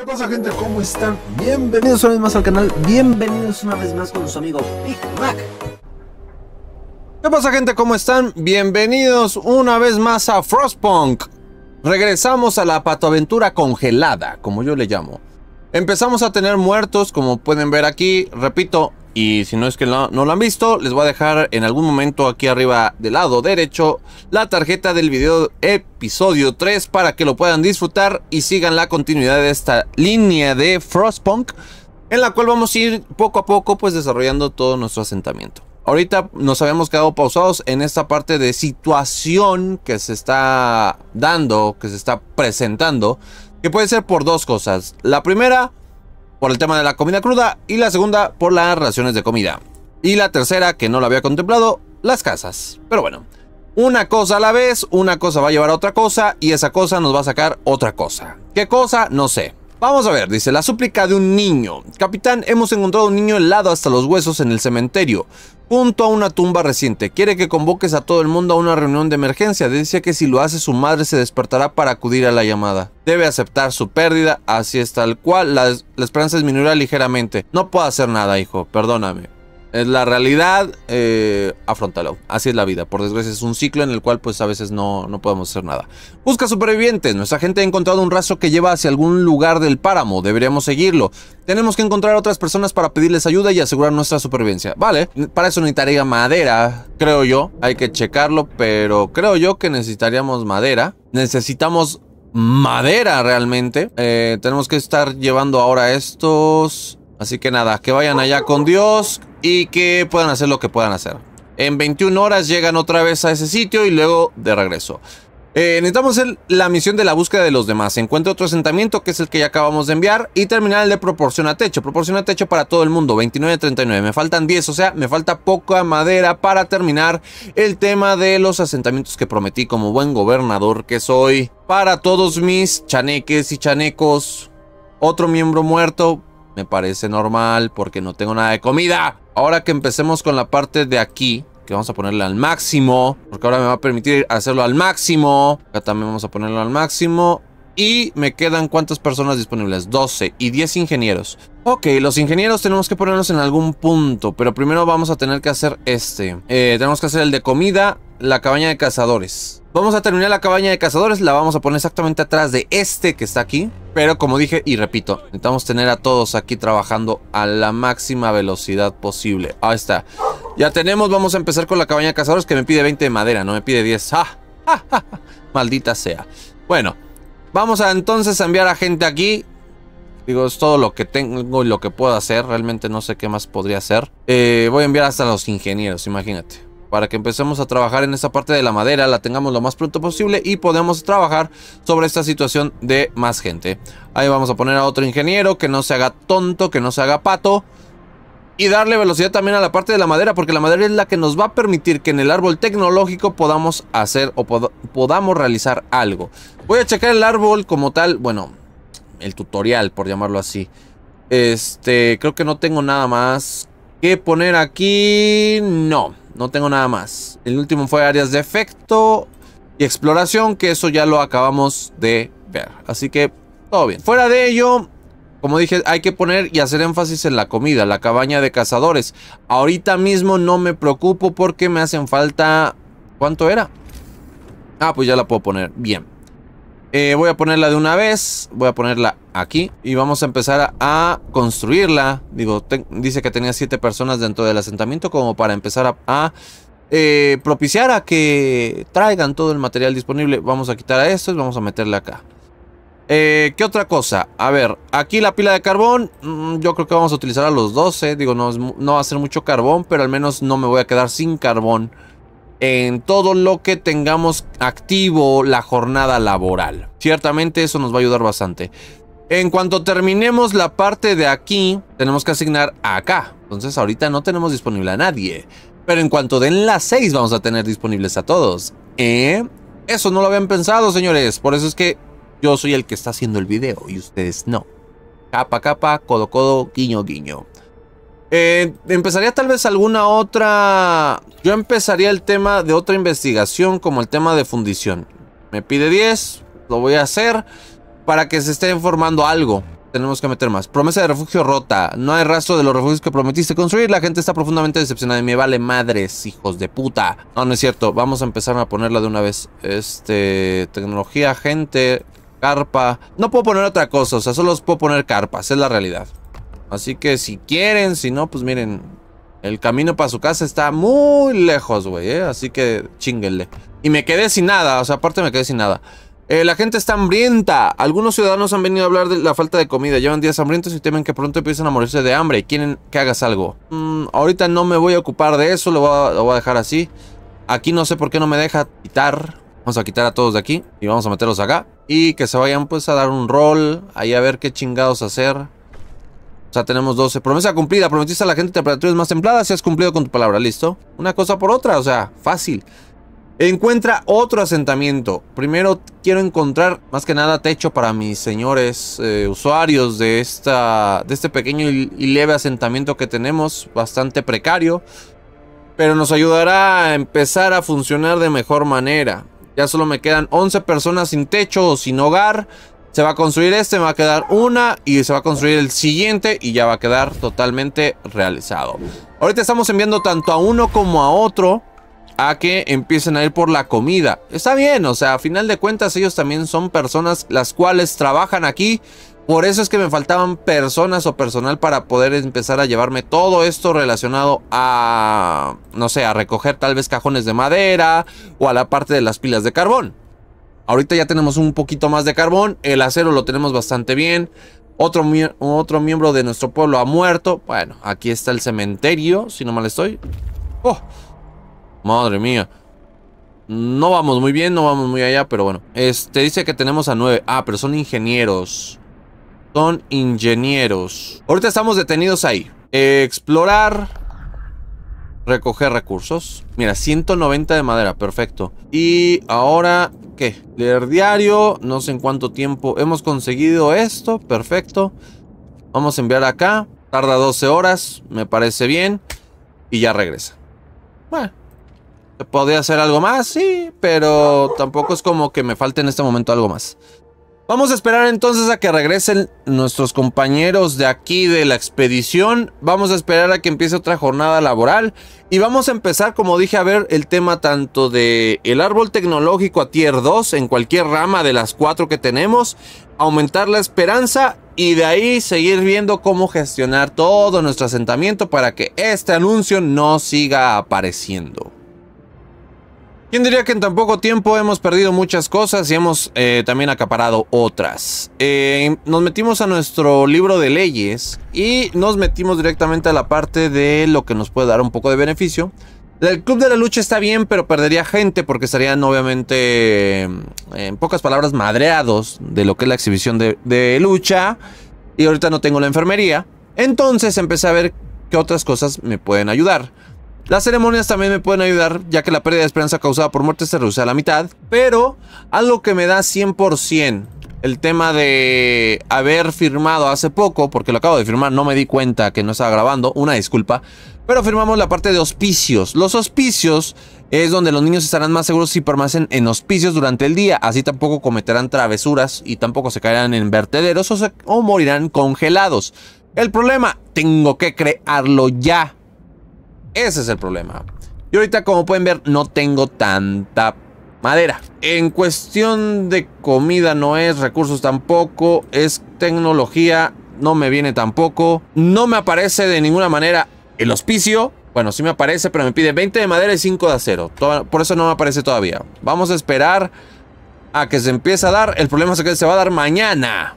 ¿Qué pasa gente? ¿Cómo están? Bienvenidos una vez más al canal, bienvenidos una vez más con su amigo Big Mac. ¿Qué pasa gente? ¿Cómo están? Bienvenidos una vez más a Frostpunk. Regresamos a la patoaventura congelada, como yo le llamo. Empezamos a tener muertos, como pueden ver aquí. Repito, y si no es que no, lo han visto, les voy a dejar en algún momento aquí arriba del lado derecho la tarjeta del video episodio 3 para que lo puedan disfrutar y sigan la continuidad de esta línea de Frostpunk en la cual vamos a ir poco a poco pues desarrollando todo nuestro asentamiento. Ahorita nos habíamos quedado pausados en esta parte de situación que se está dando, que se está presentando, que puede ser por dos cosas. La primera por el tema de la comida cruda y la segunda por las raciones de comida. Y la tercera, que no lo había contemplado, las casas. Pero bueno, una cosa a la vez, una cosa va a llevar a otra cosa y esa cosa nos va a sacar otra cosa. ¿Qué cosa? No sé. Vamos a ver, dice, la súplica de un niño. Capitán, hemos encontrado un niño helado hasta los huesos en el cementerio junto a una tumba reciente. Quiere que convoques a todo el mundo a una reunión de emergencia. Dice que si lo hace su madre se despertará para acudir a la llamada. Debe aceptar su pérdida, así es tal cual. La, esperanza disminuirá ligeramente. No puedo hacer nada, hijo, perdóname. Es la realidad, eh, afrontalo. Así es la vida. Por desgracia es un ciclo en el cual pues a veces no, no podemos hacer nada. Busca supervivientes. Nuestra gente ha encontrado un rastro que lleva hacia algún lugar del páramo. Deberíamos seguirlo. Tenemos que encontrar otras personas para pedirles ayuda y asegurar nuestra supervivencia. Vale, para eso necesitaría madera, creo yo. Hay que checarlo, pero creo yo que necesitaríamos madera. Necesitamos madera realmente. Eh, tenemos que estar llevando ahora estos... Así que nada, que vayan allá con Dios y que puedan hacer lo que puedan hacer. En 21 horas llegan otra vez a ese sitio y luego de regreso. Eh, necesitamos hacer la misión de la búsqueda de los demás. Encuentra otro asentamiento, que es el que ya acabamos de enviar, y terminar el de proporciona techo. Proporciona techo para todo el mundo, 29-39. Me faltan 10, o sea, me falta poca madera para terminar el tema de los asentamientos que prometí como buen gobernador que soy. Para todos mis chaneques y chanecos, otro miembro muerto, me parece normal porque no tengo nada de comida. Ahora que empecemos con la parte de aquí, que vamos a ponerle al máximo, porque ahora me va a permitir hacerlo al máximo. Acá también vamos a ponerlo al máximo. Y me quedan cuántas personas disponibles, 12 y 10 ingenieros. Ok, los ingenieros tenemos que ponerlos en algún punto, pero primero vamos a tener que hacer este. Eh, tenemos que hacer el de comida, la cabaña de cazadores. Vamos a terminar la cabaña de cazadores, la vamos a poner exactamente atrás de este que está aquí. Pero como dije y repito, necesitamos tener a todos aquí trabajando a la máxima velocidad posible. Ahí está. Ya tenemos, vamos a empezar con la cabaña de cazadores que me pide 20 de madera, no me pide 10. ¡Ah! Maldita sea. Bueno, vamos a entonces enviar a gente aquí. Digo, es todo lo que tengo y lo que puedo hacer. Realmente no sé qué más podría hacer. Eh, voy a enviar hasta los ingenieros, imagínate para que empecemos a trabajar en esa parte de la madera, la tengamos lo más pronto posible y podemos trabajar sobre esta situación de más gente. Ahí vamos a poner a otro ingeniero que no se haga tonto, que no se haga pato. Y darle velocidad también a la parte de la madera, porque la madera es la que nos va a permitir que en el árbol tecnológico podamos hacer o podamos realizar algo. Voy a checar el árbol como tal, bueno, el tutorial, por llamarlo así. Este, creo que no tengo nada más que poner aquí. No. No tengo nada más. El último fue áreas de efecto y exploración, que eso ya lo acabamos de ver. Así que todo bien. Fuera de ello, como dije, hay que poner y hacer énfasis en la comida, la cabaña de cazadores. Ahorita mismo no me preocupo porque me hacen falta... ¿Cuánto era? Ah, pues ya la puedo poner. Bien. Eh, voy a ponerla de una vez, voy a ponerla aquí y vamos a empezar a, construirla. Digo, dice que tenía siete personas dentro del asentamiento como para empezar a, eh, propiciar a que traigan todo el material disponible. Vamos a quitar a estos, vamos a meterle acá. Eh, ¿Qué otra cosa? A ver, aquí la pila de carbón, mm, yo creo que vamos a utilizar a los 12. Digo, no, no va a ser mucho carbón, pero al menos no me voy a quedar sin carbón en todo lo que tengamos activo la jornada laboral. Ciertamente eso nos va a ayudar bastante. En cuanto terminemos la parte de aquí, tenemos que asignar acá. Entonces ahorita no tenemos disponible a nadie. Pero en cuanto den las seis vamos a tener disponibles a todos. Eh, eso no lo habían pensado, señores. Por eso es que yo soy el que está haciendo el video y ustedes no. Capa, capa, codo, codo, guiño, guiño. Eh, empezaría tal vez alguna otra... Yo empezaría el tema de otra investigación como el tema de fundición. Me pide 10, lo voy a hacer para que se esté Informando algo. Tenemos que meter más. Promesa de refugio rota. No hay rastro de los refugios que prometiste construir. La gente está profundamente decepcionada y me Vale madres, hijos de puta. No, no es cierto. Vamos a empezar a ponerla de una vez. Este... Tecnología, gente, carpa. No puedo poner otra cosa. O sea, solo puedo poner carpas. Es la realidad. Así que si quieren, si no, pues miren, el camino para su casa está muy lejos, güey, ¿eh? Así que chinguenle. Y me quedé sin nada, o sea, aparte me quedé sin nada. Eh, la gente está hambrienta. Algunos ciudadanos han venido a hablar de la falta de comida. Llevan días hambrientos y temen que pronto empiecen a morirse de hambre y quieren que hagas algo. Mm, ahorita no me voy a ocupar de eso, lo voy, a, lo voy a dejar así. Aquí no sé por qué no me deja quitar. Vamos a quitar a todos de aquí y vamos a meterlos acá. Y que se vayan pues a dar un rol, ahí a ver qué chingados hacer. O sea, tenemos 12. Promesa cumplida. Prometiste a la gente temperaturas más templadas si has cumplido con tu palabra. ¿Listo? Una cosa por otra. O sea, fácil. Encuentra otro asentamiento. Primero quiero encontrar más que nada techo para mis señores eh, usuarios de, esta, de este pequeño y leve asentamiento que tenemos. Bastante precario. Pero nos ayudará a empezar a funcionar de mejor manera. Ya solo me quedan 11 personas sin techo o sin hogar. Se va a construir este, me va a quedar una y se va a construir el siguiente y ya va a quedar totalmente realizado. Ahorita estamos enviando tanto a uno como a otro a que empiecen a ir por la comida. Está bien, o sea, a final de cuentas ellos también son personas las cuales trabajan aquí. Por eso es que me faltaban personas o personal para poder empezar a llevarme todo esto relacionado a, no sé, a recoger tal vez cajones de madera o a la parte de las pilas de carbón. Ahorita ya tenemos un poquito más de carbón. El acero lo tenemos bastante bien. Otro, otro miembro de nuestro pueblo ha muerto. Bueno, aquí está el cementerio, si no mal estoy. Oh, madre mía. No vamos muy bien, no vamos muy allá, pero bueno. Este dice que tenemos a nueve. Ah, pero son ingenieros. Son ingenieros. Ahorita estamos detenidos ahí. explorar. Recoger recursos. Mira, 190 de madera, perfecto. Y ahora, ¿qué? Leer diario, no sé en cuánto tiempo. Hemos conseguido esto, perfecto. Vamos a enviar acá. Tarda 12 horas, me parece bien. Y ya regresa. Bueno, ¿podría hacer algo más? Sí, pero tampoco es como que me falte en este momento algo más. Vamos a esperar entonces a que regresen nuestros compañeros de aquí de la expedición. Vamos a esperar a que empiece otra jornada laboral. Y vamos a empezar, como dije, a ver el tema tanto de el árbol tecnológico a tier 2 en cualquier rama de las cuatro que tenemos. Aumentar la esperanza y de ahí seguir viendo cómo gestionar todo nuestro asentamiento para que este anuncio no siga apareciendo. ¿Quién diría que en tan poco tiempo hemos perdido muchas cosas y hemos eh, también acaparado otras? Eh, nos metimos a nuestro libro de leyes y nos metimos directamente a la parte de lo que nos puede dar un poco de beneficio. El club de la lucha está bien, pero perdería gente porque estarían obviamente, en pocas palabras, madreados de lo que es la exhibición de lucha. Y ahorita no tengo la enfermería. Entonces empecé a ver qué otras cosas me pueden ayudar. Las ceremonias también me pueden ayudar, ya que la pérdida de esperanza causada por muerte se reduce a la mitad, pero algo que me da 100%. El tema de haber firmado hace poco, porque lo acabo de firmar, no me di cuenta que no estaba grabando, una disculpa, pero firmamos la parte de hospicios. Los hospicios es donde los niños estarán más seguros si permanecen en hospicios durante el día, así tampoco cometerán travesuras y tampoco se caerán en vertederos o, o morirán congelados. El problema, tengo que crearlo ya ese es el problema. Y ahorita, como pueden ver, no tengo tanta madera. En cuestión de comida no es, recursos tampoco, es tecnología, no me viene tampoco. No me aparece de ninguna manera el hospicio. Bueno, sí me aparece, pero me pide 20 de madera y 5 de acero. Por eso no me aparece todavía. Vamos a esperar a que se empiece a dar. El problema es que se va a dar mañana.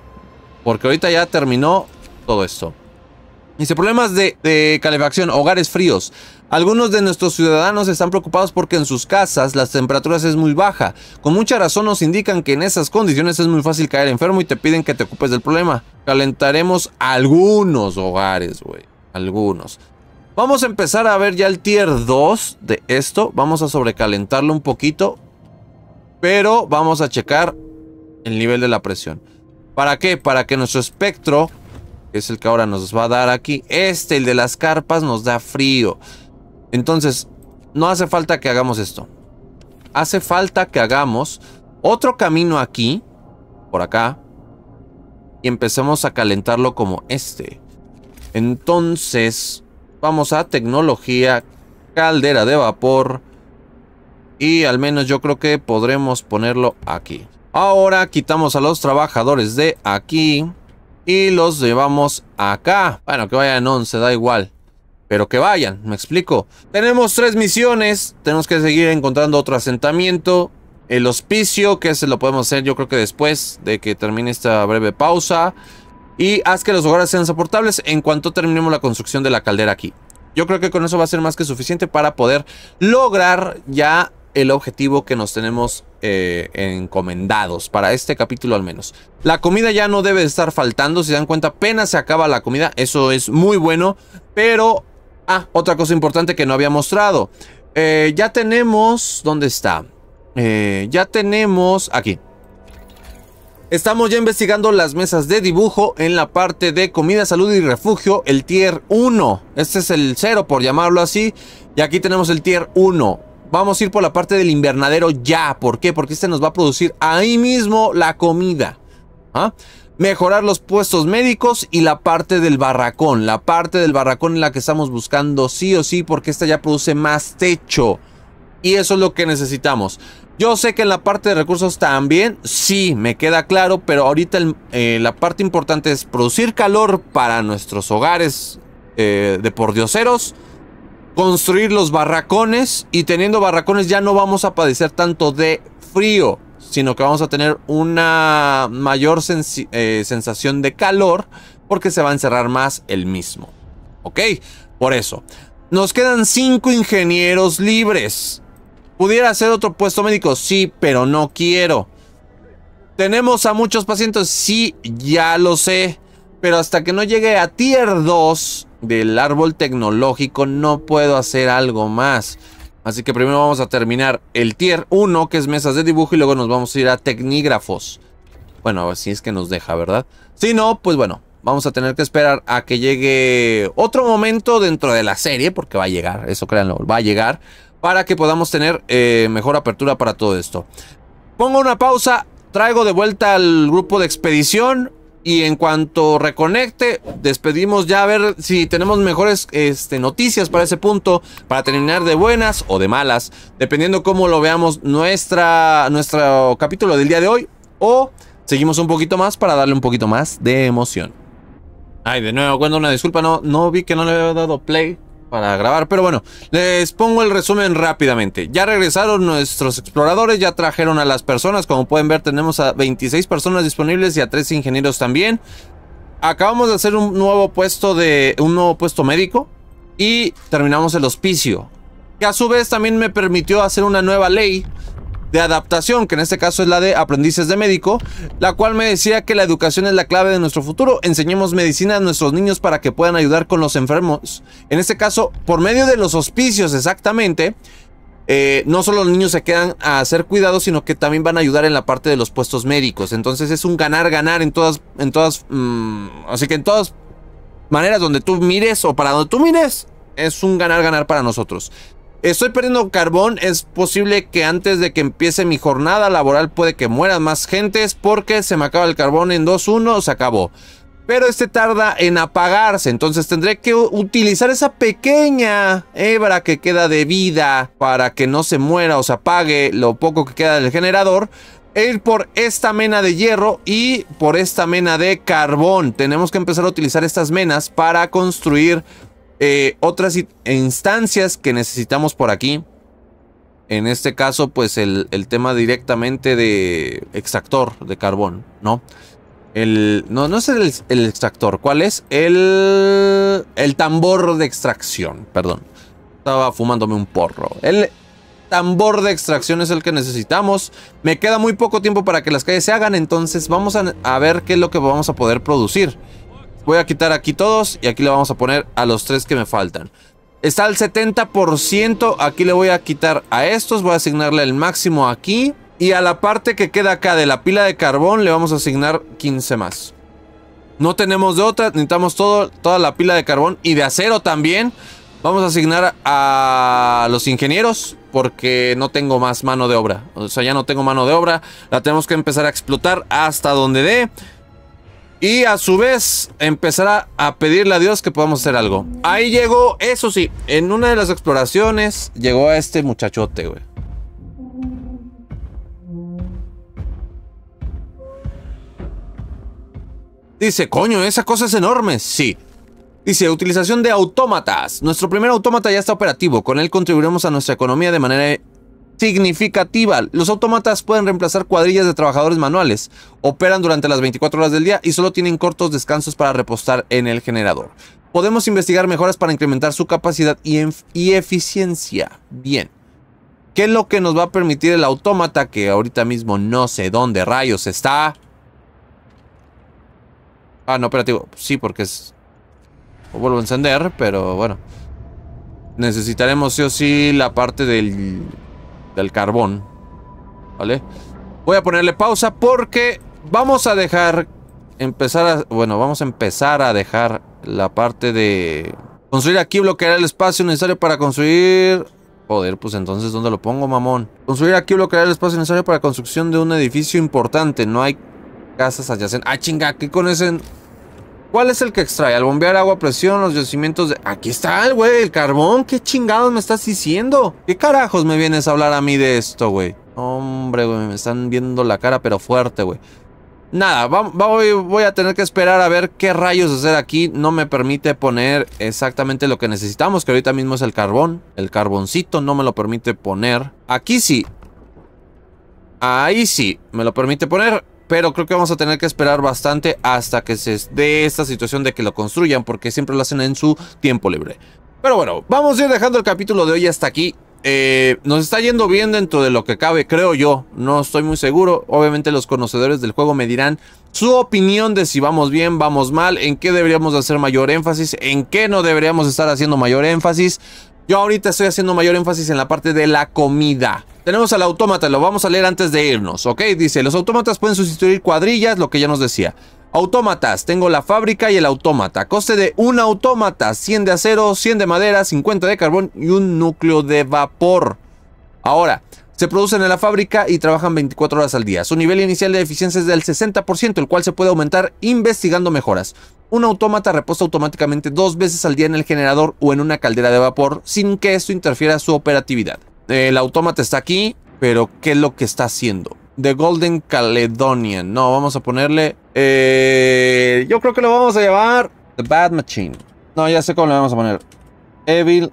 Porque ahorita ya terminó todo esto. Dice, problemas de, calefacción, hogares fríos. Algunos de nuestros ciudadanos están preocupados porque en sus casas las temperaturas es muy baja. Con mucha razón nos indican que en esas condiciones es muy fácil caer enfermo y te piden que te ocupes del problema. Calentaremos algunos hogares, güey. Algunos. Vamos a empezar a ver ya el tier 2 de esto. Vamos a sobrecalentarlo un poquito. Pero vamos a checar el nivel de la presión. ¿Para qué? Para que nuestro espectro es el que ahora nos va a dar aquí. Este, el de las carpas, nos da frío. Entonces, no hace falta que hagamos esto. Hace falta que hagamos otro camino aquí, por acá, y empecemos a calentarlo como este. Entonces, vamos a tecnología, caldera de vapor, y al menos yo creo que podremos ponerlo aquí. Ahora quitamos a los trabajadores de aquí y los llevamos acá. Bueno, que vayan se da igual. Pero que vayan, me explico. Tenemos tres misiones. Tenemos que seguir encontrando otro asentamiento. El hospicio, que se lo podemos hacer yo creo que después de que termine esta breve pausa. Y haz que los hogares sean soportables en cuanto terminemos la construcción de la caldera aquí. Yo creo que con eso va a ser más que suficiente para poder lograr ya el objetivo que nos tenemos eh, encomendados, para este capítulo al menos. La comida ya no debe estar faltando, si se dan cuenta, apenas se acaba la comida, eso es muy bueno, pero... Ah, otra cosa importante que no había mostrado. Eh, ya tenemos... ¿Dónde está? Eh, ya tenemos... Aquí. Estamos ya investigando las mesas de dibujo en la parte de comida, salud y refugio, el tier 1. Este es el 0 por llamarlo así. Y aquí tenemos el tier 1 vamos a ir por la parte del invernadero ya. ¿Por qué? Porque este nos va a producir ahí mismo la comida. ¿Ah? Mejorar los puestos médicos y la parte del barracón. La parte del barracón en la que estamos buscando sí o sí porque esta ya produce más techo. Y eso es lo que necesitamos. Yo sé que en la parte de recursos también, sí, me queda claro, pero ahorita eh, la parte importante es producir calor para nuestros hogares eh, de pordioseros construir los barracones y teniendo barracones ya no vamos a padecer tanto de frío, sino que vamos a tener una mayor eh, sensación de calor porque se va a encerrar más el mismo. ¿Ok? Por eso. Nos quedan cinco ingenieros libres. ¿Pudiera hacer otro puesto médico? Sí, pero no quiero. ¿Tenemos a muchos pacientes? Sí, ya lo sé. Pero hasta que no llegue a tier 2, del árbol tecnológico no puedo hacer algo más. Así que primero vamos a terminar el tier 1, que es mesas de dibujo, y luego nos vamos a ir a tecnígrafos. Bueno, si es que nos deja, ¿verdad? Si no, pues bueno, vamos a tener que esperar a que llegue otro momento dentro de la serie, porque va a llegar, eso créanlo, va a llegar, para que podamos tener eh, mejor apertura para todo esto. Pongo una pausa, traigo de vuelta al grupo de expedición, y en cuanto reconecte, despedimos ya a ver si tenemos mejores este, noticias para ese punto, para terminar de buenas o de malas, dependiendo cómo lo veamos nuestra, nuestro capítulo del día de hoy, o seguimos un poquito más para darle un poquito más de emoción. Ay, de nuevo, cuando una disculpa, no, no vi que no le había dado play para grabar. Pero bueno, les pongo el resumen rápidamente. Ya regresaron nuestros exploradores, ya trajeron a las personas. Como pueden ver, tenemos a 26 personas disponibles y a 3 ingenieros también. Acabamos de hacer un nuevo puesto de un nuevo puesto médico y terminamos el hospicio. Que a su vez también me permitió hacer una nueva ley de adaptación, que en este caso es la de aprendices de médico, la cual me decía que la educación es la clave de nuestro futuro. Enseñemos medicina a nuestros niños para que puedan ayudar con los enfermos. En este caso, por medio de los hospicios exactamente, eh, no solo los niños se quedan a hacer cuidados, sino que también van a ayudar en la parte de los puestos médicos. Entonces es un ganar-ganar en todas, en todas, mm, así que en todas maneras donde tú mires o para donde tú mires, es un ganar-ganar para nosotros. Estoy perdiendo carbón, es posible que antes de que empiece mi jornada laboral puede que mueran más gentes porque se me acaba el carbón en 2-1, se acabó. Pero este tarda en apagarse, entonces tendré que utilizar esa pequeña hebra que queda de vida para que no se muera o se apague lo poco que queda del generador. E ir por esta mena de hierro y por esta mena de carbón. Tenemos que empezar a utilizar estas menas para construir eh, otras instancias que necesitamos por aquí. En este caso, pues el, tema directamente de extractor de carbón, ¿no? El, no, no es el, extractor. ¿Cuál es? El, el tambor de extracción, perdón. Estaba fumándome un porro. El, tambor de extracción es el que necesitamos. Me queda muy poco tiempo para que las calles se hagan, entonces vamos a, a, ver qué es lo que vamos a poder producir. Voy a quitar aquí todos y aquí le vamos a poner a los tres que me faltan. Está al 70%, aquí le voy a quitar a estos, voy a asignarle el máximo aquí. Y a la parte que queda acá de la pila de carbón le vamos a asignar 15 más. No tenemos de otra, necesitamos todo, toda la pila de carbón y de acero también. Vamos a asignar a los ingenieros porque no tengo más mano de obra. O sea, ya no tengo mano de obra. La tenemos que empezar a explotar hasta donde dé. Y a su vez empezará a, pedirle a Dios que podamos hacer algo. Ahí llegó, eso sí, en una de las exploraciones llegó a este muchachote, güey. Dice, coño, esa cosa es enorme. Sí. Dice, utilización de autómatas. Nuestro primer autómata ya está operativo. Con él contribuiremos a nuestra economía de manera significativa. Los autómatas pueden reemplazar cuadrillas de trabajadores manuales, operan durante las 24 horas del día y solo tienen cortos descansos para repostar en el generador. Podemos investigar mejoras para incrementar su capacidad y, eficiencia. Bien. ¿Qué es lo que nos va a permitir el autómata que ahorita mismo no sé dónde rayos está? Ah, no, operativo. Sí, porque es... vuelvo a encender, pero bueno. Necesitaremos sí o sí la parte del del carbón. ¿Vale? Voy a ponerle pausa porque vamos a dejar empezar a, bueno, vamos a empezar a dejar la parte de construir aquí bloquear el espacio necesario para construir Joder, pues entonces ¿dónde lo pongo, mamón? Construir aquí bloquear el espacio necesario para construcción de un edificio importante. No hay casas adyacentes. Ah, chinga, ¿qué con ese ¿Cuál es el que extrae? Al bombear agua presión, los yacimientos de... Aquí está el güey, el carbón. ¿Qué chingados me estás diciendo? ¿Qué carajos me vienes a hablar a mí de esto, güey? Hombre, güey, me están viendo la cara, pero fuerte, güey. Nada, voy, voy, a tener que esperar a ver qué rayos hacer aquí. No me permite poner exactamente lo que necesitamos, que ahorita mismo es el carbón. El carboncito no me lo permite poner. Aquí sí. Ahí sí, me lo permite poner. Pero creo que vamos a tener que esperar bastante hasta que se dé esta situación de que lo construyan, porque siempre lo hacen en su tiempo libre. Pero bueno, vamos a ir dejando el capítulo de hoy hasta aquí. Eh, nos está yendo bien dentro de lo que cabe, creo yo. No estoy muy seguro. Obviamente los conocedores del juego me dirán su opinión de si vamos bien, vamos mal, en qué deberíamos hacer mayor énfasis, en qué no deberíamos estar haciendo mayor énfasis. Yo ahorita estoy haciendo mayor énfasis en la parte de la comida. Tenemos al autómata, lo vamos a leer antes de irnos, ¿ok? Dice, los autómatas pueden sustituir cuadrillas, lo que ya nos decía. Autómatas, tengo la fábrica y el autómata. Coste de un autómata, 100 de acero, 100 de madera, 50 de carbón y un núcleo de vapor. Ahora, se producen en la fábrica y trabajan 24 horas al día. Su nivel inicial de eficiencia es del 60%, el cual se puede aumentar investigando mejoras. Un autómata reposa automáticamente dos veces al día en el generador o en una caldera de vapor sin que esto interfiera su operatividad. El autómata está aquí, pero ¿qué es lo que está haciendo? The Golden Caledonian. No, vamos a ponerle... Eh, yo creo que lo vamos a llevar... The Bad Machine. No, ya sé cómo le vamos a poner. Evil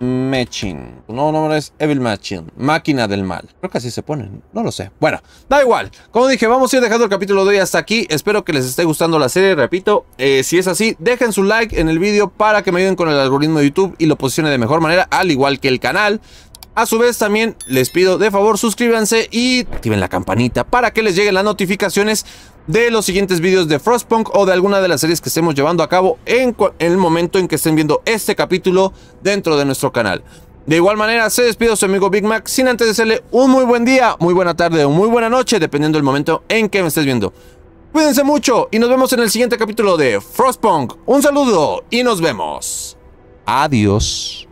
Machine. No, no, es Evil Machine. Máquina del mal. Creo que así se pone. No lo sé. Bueno, da igual. Como dije, vamos a ir dejando el capítulo de hoy hasta aquí. Espero que les esté gustando la serie. Repito, eh, si es así, dejen su like en el vídeo para que me ayuden con el algoritmo de YouTube y lo posicione de mejor manera, al igual que el canal. A su vez también les pido de favor suscríbanse y activen la campanita para que les lleguen las notificaciones de los siguientes vídeos de Frostpunk o de alguna de las series que estemos llevando a cabo en, el momento en que estén viendo este capítulo dentro de nuestro canal. De igual manera, se despido su amigo Big Mac sin antes de hacerle un muy buen día, muy buena tarde o muy buena noche, dependiendo del momento en que me estés viendo. Cuídense mucho y nos vemos en el siguiente capítulo de Frostpunk. Un saludo y nos vemos. Adiós.